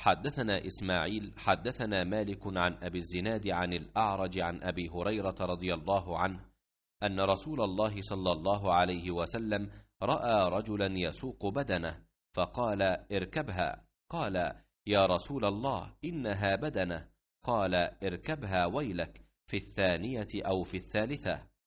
حدثنا إسماعيل حدثنا مالك عن أبي الزناد عن الأعرج عن أبي هريرة رضي الله عنه أن رسول الله صلى الله عليه وسلم رأى رجلا يسوق بدنه فقال اركبها قال يا رسول الله إنها بدنه قال اركبها ويلك في الثانية أو في الثالثة